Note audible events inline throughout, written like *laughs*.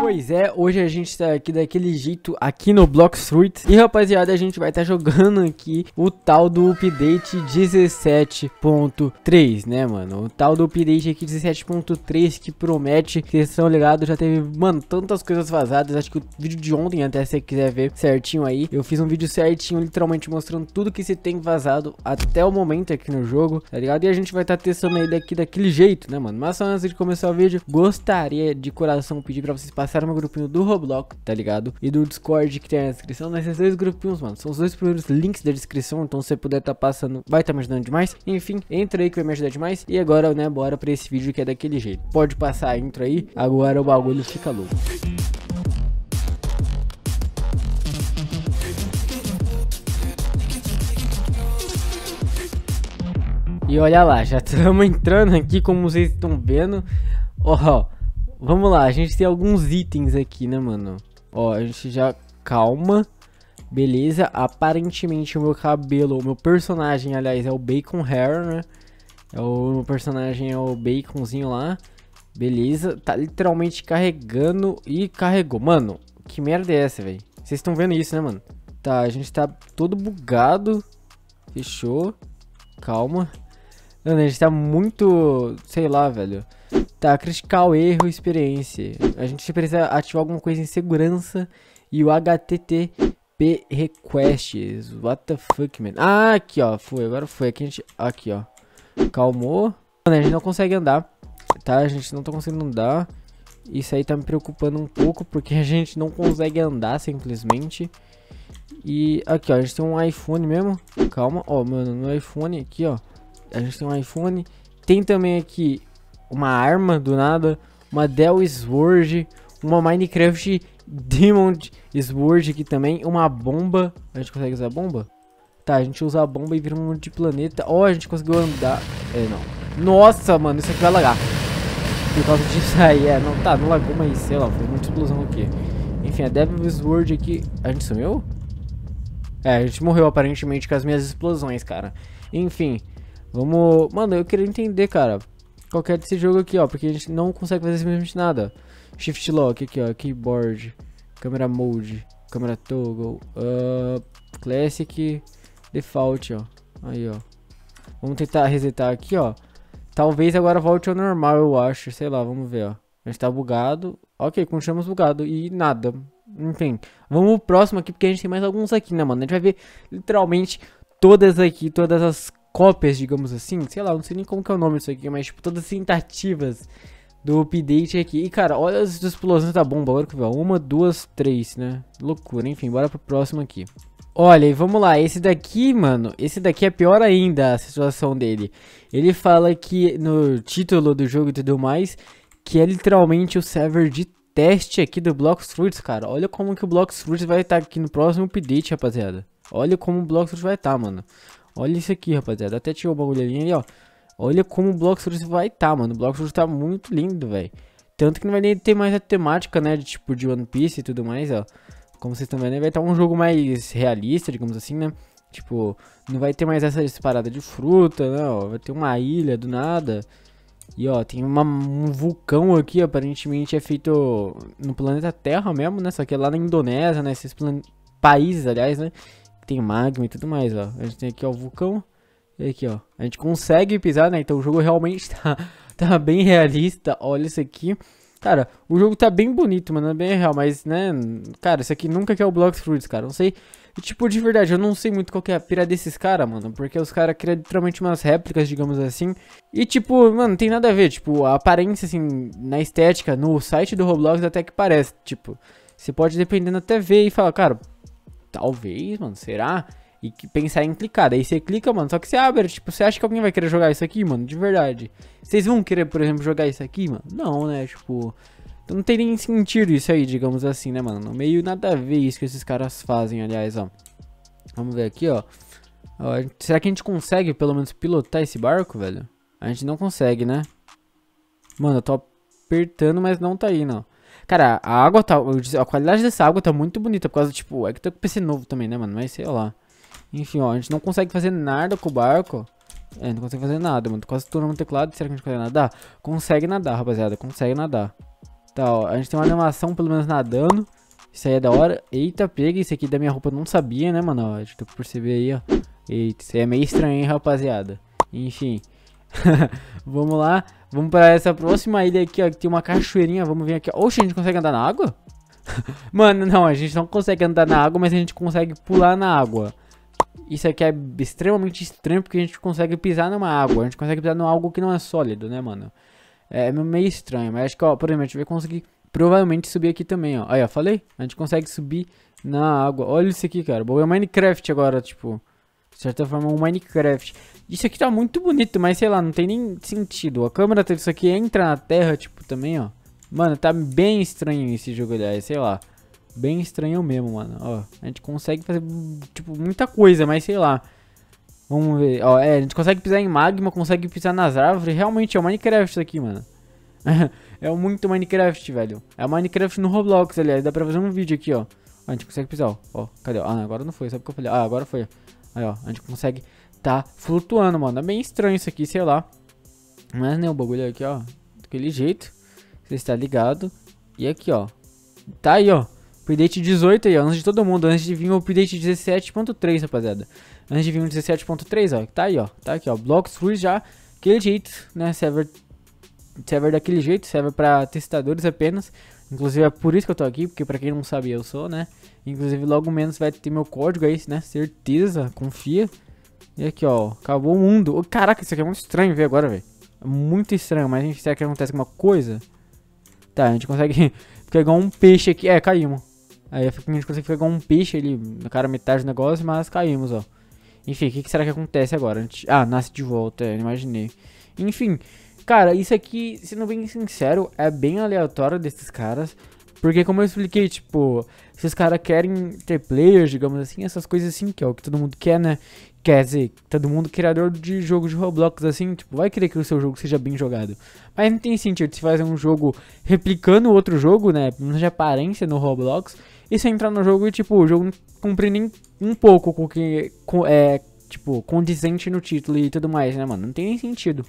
Pois é, hoje a gente tá aqui daquele jeito aqui no Block Street E rapaziada, a gente vai estar tá jogando aqui o tal do update 17.3, né mano? O tal do update aqui 17.3 que promete, vocês estão ligados, já teve, mano, tantas coisas vazadas Acho que o vídeo de ontem, até se você quiser ver certinho aí Eu fiz um vídeo certinho, literalmente mostrando tudo que se tem vazado até o momento aqui no jogo, tá ligado? E a gente vai estar tá testando aí daqui daquele jeito, né mano? Mas só antes de começar o vídeo, gostaria de coração pedir pra vocês passarem passaram o meu grupinho do Roblox, tá ligado? E do Discord que tem na descrição, nesses dois grupinhos, mano. São os dois primeiros links da descrição, então se você puder tá passando, vai tá me ajudando demais. Enfim, entra aí que vai me ajudar demais. E agora, né, bora pra esse vídeo que é daquele jeito. Pode passar a intro aí, agora o bagulho fica louco. E olha lá, já estamos *laughs* entrando aqui, como vocês estão vendo. Ó, oh, Vamos lá, a gente tem alguns itens aqui, né, mano? Ó, a gente já... Calma. Beleza, aparentemente o meu cabelo, o meu personagem, aliás, é o Bacon Hair, né? É o meu personagem é o Baconzinho lá. Beleza, tá literalmente carregando e carregou. Mano, que merda é essa, velho? Vocês estão vendo isso, né, mano? Tá, a gente tá todo bugado. Fechou. Calma. Mano, a gente tá muito... Sei lá, velho. Tá, criticar o erro e experiência. A gente precisa ativar alguma coisa em segurança e o HTTP requests. What the fuck, man? Ah, aqui, ó. Foi, agora foi. Aqui a gente... Aqui, ó. Calmou. Mano, a gente não consegue andar, tá? A gente não tá conseguindo andar. Isso aí tá me preocupando um pouco, porque a gente não consegue andar simplesmente. E aqui, ó, a gente tem um iPhone mesmo. Calma, ó, mano, no iPhone aqui, ó. A gente tem um iPhone. Tem também aqui uma arma do nada, uma Dell Sword, uma Minecraft Demon Sword aqui também, uma bomba. A gente consegue usar bomba? Tá, a gente usa a bomba e vira um monte de planeta. Ó, oh, a gente conseguiu andar. É, não. Nossa, mano, isso aqui vai lagar. Por causa disso aí, é. Não, tá, não lagou, mas sei lá, foi muita explosão aqui. Enfim, a Devil Sword aqui... A gente sumiu? É, a gente morreu aparentemente com as minhas explosões, cara. Enfim, vamos... Mano, eu queria entender, cara qualquer desse jogo aqui, ó, porque a gente não consegue fazer simplesmente nada. Shift Lock aqui, ó, Keyboard, Câmera Mode, Câmera Toggle, uh, Classic, Default, ó, aí, ó. Vamos tentar resetar aqui, ó. Talvez agora volte ao normal, eu acho, sei lá, vamos ver, ó. A gente tá bugado, ok, continuamos bugado e nada. Enfim, vamos pro próximo aqui, porque a gente tem mais alguns aqui, né, mano? A gente vai ver literalmente todas aqui, todas as cópias, digamos assim, sei lá, não sei nem como que é o nome disso aqui, mas tipo, todas as tentativas do update aqui. E cara, olha as explosões da bomba, agora que vai, uma, duas, três, né? Loucura, enfim, bora pro próximo aqui. Olha, e vamos lá, esse daqui, mano, esse daqui é pior ainda a situação dele. Ele fala que no título do jogo e tudo mais, que é literalmente o server de teste aqui do Blox Fruits, cara. Olha como que o Blox Fruits vai estar tá aqui no próximo update, rapaziada. Olha como o Blox Fruits vai estar, tá, mano. Olha isso aqui, rapaziada. Até tirou o bagulho ali, ó. Olha como o bloco Surge vai estar, tá, mano. O bloco Surge tá muito lindo, velho. Tanto que não vai nem ter mais a temática, né? De tipo de One Piece e tudo mais, ó. Como vocês estão vendo, vai estar tá um jogo mais realista, digamos assim, né? Tipo, não vai ter mais essa parada de fruta, né? vai ter uma ilha do nada. E ó, tem uma, um vulcão aqui, aparentemente é feito no planeta Terra mesmo, né? Só que é lá na Indonésia, né? Esses plan... países, aliás, né? tem magma e tudo mais, ó. A gente tem aqui, ó, o vulcão. E aqui, ó. A gente consegue pisar, né? Então o jogo realmente *laughs* tá, tá bem realista. Olha isso aqui. Cara, o jogo tá bem bonito, mano. É bem real, mas, né? Cara, isso aqui nunca que é o Block Fruits, cara. Não sei. E, tipo, de verdade, eu não sei muito qual que é a pira desses caras, mano. Porque os caras criam literalmente umas réplicas, digamos assim. E, tipo, mano, tem nada a ver. Tipo, a aparência, assim, na estética, no site do Roblox até que parece. Tipo, você pode, dependendo, até ver e falar, cara, Talvez, mano, será? E pensar em clicar. Daí você clica, mano. Só que você abre, tipo, você acha que alguém vai querer jogar isso aqui, mano? De verdade. Vocês vão querer, por exemplo, jogar isso aqui, mano? Não, né? Tipo. Então não tem nem sentido isso aí, digamos assim, né, mano? Meio nada a ver isso que esses caras fazem, aliás, ó. Vamos ver aqui, ó. ó será que a gente consegue, pelo menos, pilotar esse barco, velho? A gente não consegue, né? Mano, eu tô apertando, mas não tá indo, ó. Cara, a água tá. A qualidade dessa água tá muito bonita por causa, tipo, é que tá com PC novo também, né, mano? Mas sei lá. Enfim, ó, a gente não consegue fazer nada com o barco. É, não consegue fazer nada, mano. Quase tudo no teclado. Será que a gente consegue nadar? Consegue nadar, rapaziada. Consegue nadar. Tá, ó. A gente tem uma animação, pelo menos, nadando. Isso aí é da hora. Eita, pega. Isso aqui da minha roupa eu não sabia, né, mano? Ó, a gente tem que perceber aí, ó. Eita, isso aí é meio estranho, hein, rapaziada. Enfim. *laughs* Vamos lá. Vamos pra essa próxima ilha aqui, ó, que tem uma cachoeirinha. Vamos vir aqui. Oxe, a gente consegue andar na água? *laughs* Mano, não, a gente não consegue andar na água, mas a gente consegue pular na água. Isso aqui é extremamente estranho, porque a gente consegue pisar numa água. A gente consegue pisar num algo que não é sólido, né, mano? É, é meio estranho, mas acho que, ó, por exemplo, a gente vai conseguir provavelmente subir aqui também, ó. Aí, ó, falei? A gente consegue subir na água. Olha isso aqui, cara. O é Minecraft agora, tipo de certa forma, um Minecraft. Isso aqui tá muito bonito, mas sei lá, não tem nem sentido. A câmera isso aqui entra na terra, tipo, também, ó. Mano, tá bem estranho esse jogo, aliás, sei lá. Bem estranho mesmo, mano. Ó, a gente consegue fazer, tipo, muita coisa, mas sei lá. Vamos ver. Ó, é, a gente consegue pisar em magma, consegue pisar nas árvores. Realmente é o Minecraft isso aqui, mano. *laughs* é muito Minecraft, velho. É o Minecraft no Roblox, aliás. Dá pra fazer um vídeo aqui, ó. A gente consegue pisar, ó. ó cadê? Ah, agora não foi. Sabe o que eu falei? Ah, agora foi. Aí, ó. A gente consegue tá flutuando, mano. É bem estranho isso aqui, sei lá. Mas, né, o bagulho é aqui, ó. Daquele jeito. Você está ligado. E aqui, ó. Tá aí, ó. Update 18 aí, ó. Antes de todo mundo. Antes de vir o update 17.3, rapaziada. Antes de vir o 17.3, ó. Tá aí, ó. Tá aqui, ó. Blocks free já. daquele jeito, né? Server... Server daquele jeito. Server pra testadores apenas. Inclusive é por isso que eu tô aqui, porque para quem não sabe eu sou, né? Inclusive logo menos vai ter meu código aí, né? Certeza, confia. E aqui, ó, acabou o mundo. Oh, caraca, isso aqui é muito estranho ver agora, velho. É muito estranho, mas a gente será que acontece alguma coisa? Tá, a gente consegue pegar *laughs* um peixe aqui. É, caímos. Aí a gente consegue pegar um peixe ali, na cara metade do negócio, mas caímos, ó. Enfim, o que, que, será que acontece agora? Gente... Ah, nasce de volta, é, imaginei. Enfim, Cara, isso aqui, sendo bem sincero, é bem aleatório desses caras. Porque como eu expliquei, tipo, se os caras querem ter players, digamos assim, essas coisas assim, que é o que todo mundo quer, né? Quer dizer, todo mundo criador de jogo de Roblox, assim, tipo, vai querer que o seu jogo seja bem jogado. Mas não tem sentido se fazer um jogo replicando outro jogo, né? não de aparência no Roblox. E se entrar no jogo e, tipo, o jogo não cumprir nem um pouco com o que com, é, tipo, condizente no título e tudo mais, né, mano? Não tem nem sentido.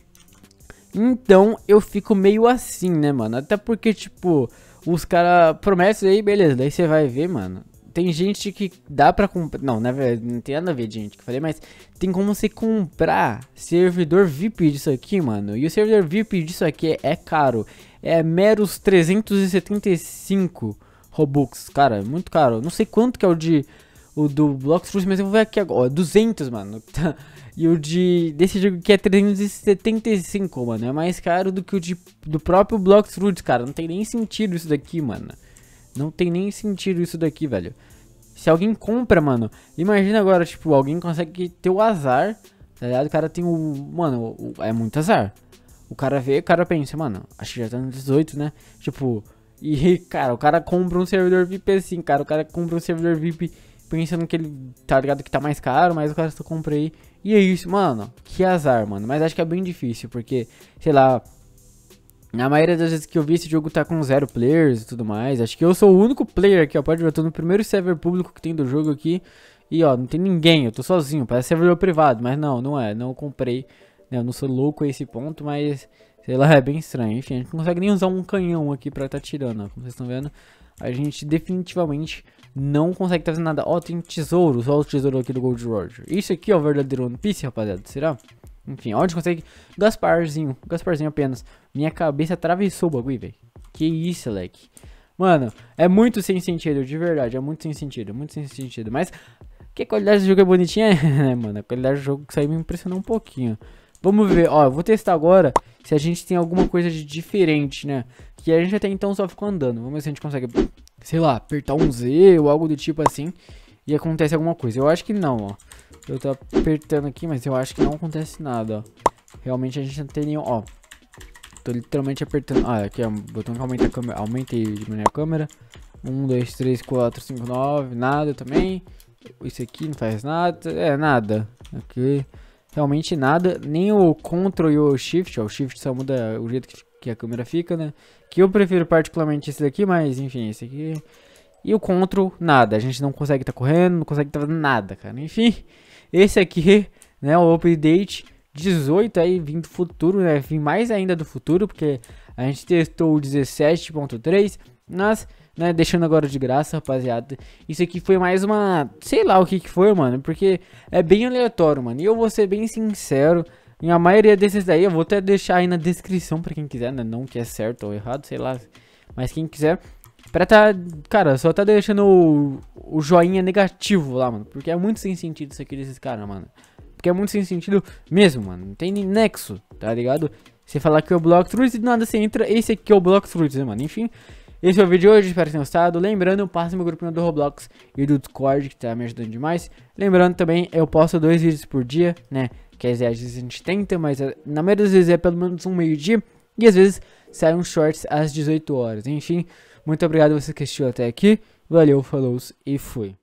Então eu fico meio assim, né, mano? Até porque, tipo, os caras promessas aí, beleza, daí você vai ver, mano. Tem gente que dá pra comprar. Não, na verdade, não tem nada a ver, gente, que falei, mas tem como você comprar servidor VIP disso aqui, mano. E o servidor VIP disso aqui é, é caro. É meros 375 Robux, cara, é muito caro. Não sei quanto que é o de o do Blox Fruits, mas eu vou ver aqui agora, 200, mano. *laughs* e o de desse jogo aqui é 375, mano. É mais caro do que o de, do próprio Blox Fruits, cara. Não tem nem sentido isso daqui, mano. Não tem nem sentido isso daqui, velho. Se alguém compra, mano, imagina agora, tipo, alguém consegue ter o azar, tá ligado? O cara tem o, mano, o, é muito azar. O cara vê, o cara pensa, mano, acho que já tá no 18, né? Tipo, e, *laughs* cara, o cara compra um servidor VIP assim, cara. O cara compra um servidor VIP pensando que ele, tá ligado, que tá mais caro, mas o cara só comprei. E é isso, mano, que azar, mano. Mas acho que é bem difícil, porque, sei lá, na maioria das vezes que eu vi esse jogo tá com zero players e tudo mais. Acho que eu sou o único player aqui, ó. Pode ver, eu tô no primeiro server público que tem do jogo aqui. E ó, não tem ninguém, eu tô sozinho. Parece servidor privado, mas não, não é. Não comprei. Né? Eu não sou louco a esse ponto, mas sei lá, é bem estranho. Enfim, a gente não consegue nem usar um canhão aqui pra tá tirando, ó, como vocês estão vendo a gente definitivamente não consegue trazer nada. Ó, oh, tem tesouro, só o tesouro aqui do Gold Roger. Isso aqui é o verdadeiro One Piece, rapaziada, será? Enfim, onde consegue... Gasparzinho, Gasparzinho apenas. Minha cabeça atravessou o bagulho, velho. Que isso, leque. Mano, é muito sem sentido, de verdade, é muito sem sentido, muito sem sentido. Mas que a qualidade do jogo é bonitinha, *laughs* né, mano? A qualidade do jogo saiu me impressionou um pouquinho. Vamos ver, ó, eu vou testar agora se a gente tem alguma coisa de diferente, né? Que a gente até então só ficou andando. Vamos ver se a gente consegue, sei lá, apertar um Z ou algo do tipo assim e acontece alguma coisa. Eu acho que não, ó. Eu tô apertando aqui, mas eu acho que não acontece nada, ó. Realmente a gente não tem nenhum, ó. Tô literalmente apertando, ah, aqui é um botão que aumenta a câmera, aumentei de maneira a câmera. 1, 2, 3, 4, 5, 9, nada também. Isso aqui não faz nada, é nada. Aqui... Okay realmente nada. Nem o Ctrl e o Shift, ó, o Shift só muda o jeito que, que a câmera fica, né? Que eu prefiro particularmente esse daqui, mas enfim, esse aqui. E o Ctrl, nada. A gente não consegue estar tá correndo, não consegue estar tá fazendo nada, cara. Enfim, esse aqui, né, o update 18 aí, vindo do futuro, né? Vim mais ainda do futuro, porque a gente testou o 17.3, mas né? Deixando agora de graça, rapaziada. Isso aqui foi mais uma. Sei lá o que, que foi, mano. Porque é bem aleatório, mano. E eu vou ser bem sincero. em a maioria desses daí eu vou até deixar aí na descrição pra quem quiser, né? Não que é certo ou errado, sei lá. Mas quem quiser. Pra tá. Cara, só tá deixando o, o joinha negativo lá, mano. Porque é muito sem sentido isso aqui desses caras, mano. Porque é muito sem sentido mesmo, mano. Não tem nem nexo, tá ligado? Você falar que é o Block Truth e nada você entra. Esse aqui é o Block Truth, né, mano? Enfim, esse foi é o vídeo de hoje, espero que tenham gostado. Lembrando, passa meu grupinho do Roblox e do Discord, que tá me ajudando demais. Lembrando também, eu posto dois vídeos por dia, né? Quer dizer, às vezes a gente tenta, mas eh, na maioria das vezes é pelo menos um meio-dia. E às vezes sai um shorts às 18 horas. Enfim, muito obrigado a você que assistiu até aqui. Valeu, falou e fui.